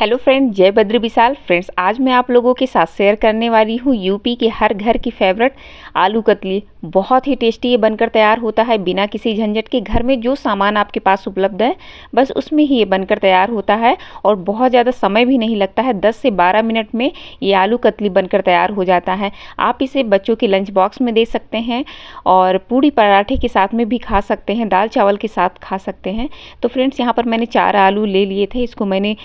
hello friend जय बद्र विशाल friends आज मैं आप लोगों के साथ शेयर करने वाली हूँ यूपी के हर घर की फेवरेट आलू कतली बहुत ही टेस्टी ये बनकर तैयार होता है बिना किसी झंझट के घर में जो सामान आपके पास उपलब्ध है बस उसमें ही ये बनकर तैयार होता है और बहुत ज़्यादा समय भी नहीं लगता है दस से बारह मिनट में ये आलू कतली बनकर तैयार हो जाता है आप इसे बच्चों के लंच बॉक्स में दे सकते हैं और पूड़ी पराठे के साथ में भी खा सकते हैं दाल चावल के साथ खा सकते हैं तो फ्रेंड्स यहाँ पर मैंने चार आलू ले लिए थे इसको मैंने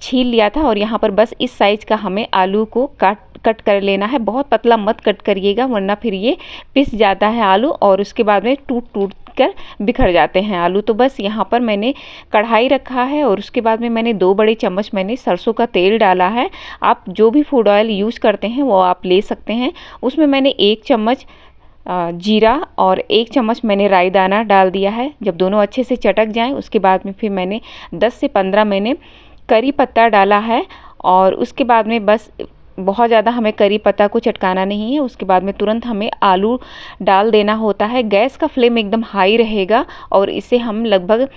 छील लिया था और यहाँ पर बस इस साइज़ का हमें आलू को काट कट कर लेना है बहुत पतला मत कट करिएगा वरना फिर ये पिस जाता है आलू और उसके बाद में टूट टूट कर बिखर जाते हैं आलू तो बस यहाँ पर मैंने कढ़ाई रखा है और उसके बाद में मैंने दो बड़े चम्मच मैंने सरसों का तेल डाला है आप जो भी फूड ऑयल यूज़ करते हैं वो आप ले सकते हैं उसमें मैंने एक चम्मच जीरा और एक चम्मच मैंने राई दाना डाल दिया है जब दोनों अच्छे से चटक जाएँ उसके बाद में फिर मैंने दस से पंद्रह मैंने करी पत्ता डाला है और उसके बाद में बस बहुत ज़्यादा हमें करी पत्ता को चटकाना नहीं है उसके बाद में तुरंत हमें आलू डाल देना होता है गैस का फ्लेम एकदम हाई रहेगा और इसे हम लगभग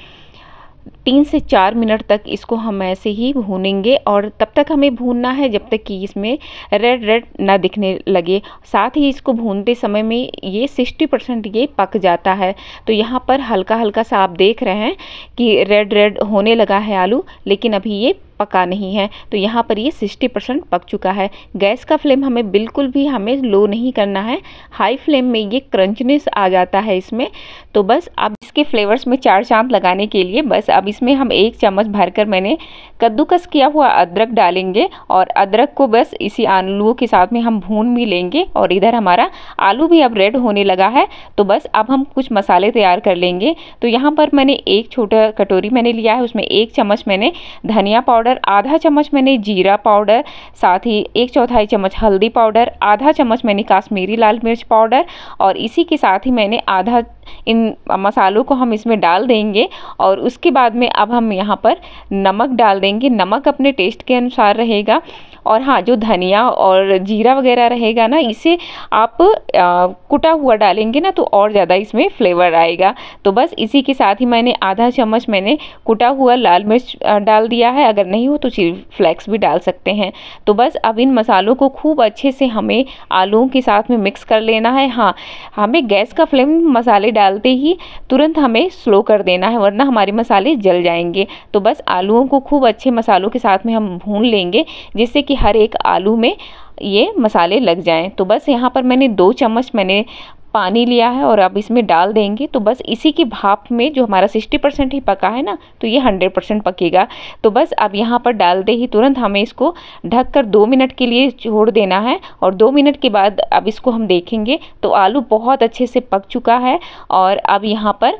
तीन से चार मिनट तक इसको हम ऐसे ही भूनेंगे और तब तक हमें भूनना है जब तक कि इसमें रेड रेड ना दिखने लगे साथ ही इसको भूनते समय में ये 60 परसेंट ये पक जाता है तो यहाँ पर हल्का हल्का सा आप देख रहे हैं कि रेड रेड होने लगा है आलू लेकिन अभी ये पका नहीं है तो यहाँ पर ये 60 परसेंट पक चुका है गैस का फ्लेम हमें बिल्कुल भी हमें लो नहीं करना है हाई फ्लेम में ये क्रंचनेस आ जाता है इसमें तो बस अब इसके फ्लेवर्स में चार चांद लगाने के लिए बस अब इसमें हम एक चम्मच भरकर मैंने कद्दूकस किया हुआ अदरक डालेंगे और अदरक को बस इसी आलूओं के साथ में हम भून भी लेंगे और इधर हमारा आलू भी अब रेड होने लगा है तो बस अब हम कुछ मसाले तैयार कर लेंगे तो यहाँ पर मैंने एक छोटा कटोरी मैंने लिया है उसमें एक चम्मच मैंने धनिया पाउडर आधा चम्मच मैंने जीरा पाउडर साथ ही एक चौथाई चम्मच हल्दी पाउडर आधा चम्मच मैंने काश्मीरी लाल मिर्च पाउडर और इसी के साथ ही मैंने आधा इन मसालों को हम इसमें डाल देंगे और उसके बाद में अब हम यहाँ पर नमक डाल देंगे नमक अपने टेस्ट के अनुसार रहेगा और हाँ जो धनिया और जीरा वगैरह रहेगा ना इसे आप आ, कुटा हुआ डालेंगे ना तो और ज़्यादा इसमें फ्लेवर आएगा तो बस इसी के साथ ही मैंने आधा चम्मच मैंने कुटा हुआ लाल मिर्च डाल दिया है अगर नहीं हो तो चिली फ्लेक्स भी डाल सकते हैं तो बस अब इन मसालों को खूब अच्छे से हमें आलूओं के साथ में मिक्स कर लेना है हाँ हमें गैस का फ्लेम मसाले डालते ही तुरंत हमें स्लो कर देना है वरना हमारे मसाले जल जाएंगे तो बस आलूओं को खूब अच्छे मसालों के साथ में हम भून लेंगे जिससे कि कि हर एक आलू में ये मसाले लग जाएं तो बस यहाँ पर मैंने दो चम्मच मैंने पानी लिया है और अब इसमें डाल देंगे तो बस इसी की भाप में जो हमारा 60 परसेंट ही पका है ना तो ये 100 परसेंट पकेगा तो बस अब यहाँ पर डाल दे ही तुरंत हमें इसको ढक कर दो मिनट के लिए छोड़ देना है और दो मिनट के बाद अब इसको हम देखेंगे तो आलू बहुत अच्छे से पक चुका है और अब यहाँ पर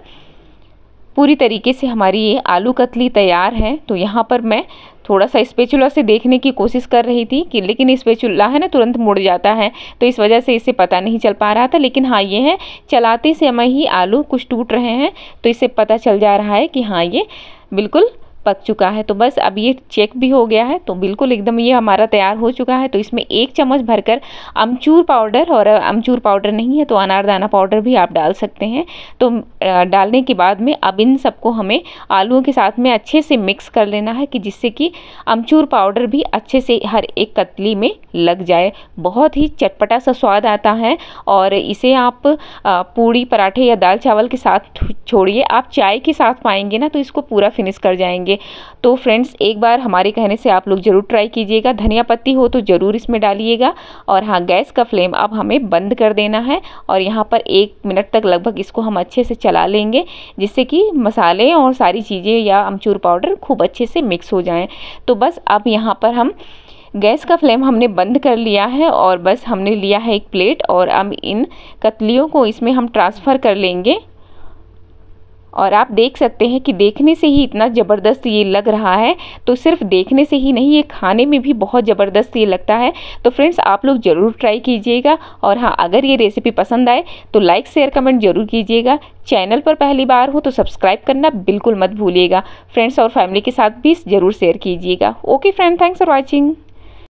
पूरी तरीके से हमारी ये आलू कतली तैयार है तो यहाँ पर मैं थोड़ा सा स्पेचुला से देखने की कोशिश कर रही थी कि लेकिन स्पेचुला है ना तुरंत मुड़ जाता है तो इस वजह से इसे पता नहीं चल पा रहा था लेकिन हाँ ये है चलाते समय ही आलू कुछ टूट रहे हैं तो इसे पता चल जा रहा है कि हाँ ये बिल्कुल पक चुका है तो बस अब ये चेक भी हो गया है तो बिल्कुल एकदम ये हमारा तैयार हो चुका है तो इसमें एक चम्मच भरकर अमचूर पाउडर और अमचूर पाउडर नहीं है तो अनारदाना पाउडर भी आप डाल सकते हैं तो डालने के बाद में अब इन सबको हमें आलूओं के साथ में अच्छे से मिक्स कर लेना है कि जिससे कि अमचूर पाउडर भी अच्छे से हर एक कतली में लग जाए बहुत ही चटपटा सा स्वाद आता है और इसे आप पूड़ी पराठे या दाल चावल के साथ छोड़िए आप चाय के साथ पाएंगे ना तो इसको पूरा फिनिश कर जाएंगे लीजिए तो फ्रेंड्स एक बार हमारे कहने से आप लोग ज़रूर ट्राई कीजिएगा धनिया पत्ती हो तो ज़रूर इसमें डालिएगा और हाँ गैस का फ्लेम अब हमें बंद कर देना है और यहाँ पर एक मिनट तक लगभग इसको हम अच्छे से चला लेंगे जिससे कि मसाले और सारी चीज़ें या अमचूर पाउडर खूब अच्छे से मिक्स हो जाएँ तो बस अब यहाँ पर हम गैस का फ्लेम हमने बंद कर लिया है और बस हमने लिया है एक प्लेट और अब इन कतलियों को इसमें हम ट्रांसफ़र कर लेंगे और आप देख सकते हैं कि देखने से ही इतना ज़बरदस्त ये लग रहा है तो सिर्फ देखने से ही नहीं ये खाने में भी बहुत ज़बरदस्त ये लगता है तो फ्रेंड्स आप लोग ज़रूर ट्राई कीजिएगा और हाँ अगर ये रेसिपी पसंद आए तो लाइक शेयर कमेंट ज़रूर कीजिएगा चैनल पर पहली बार हो तो सब्सक्राइब करना बिल्कुल मत भूलिएगा फ्रेंड्स और फैमिली के साथ भी ज़रूर शेयर कीजिएगा okay friend thanks for watching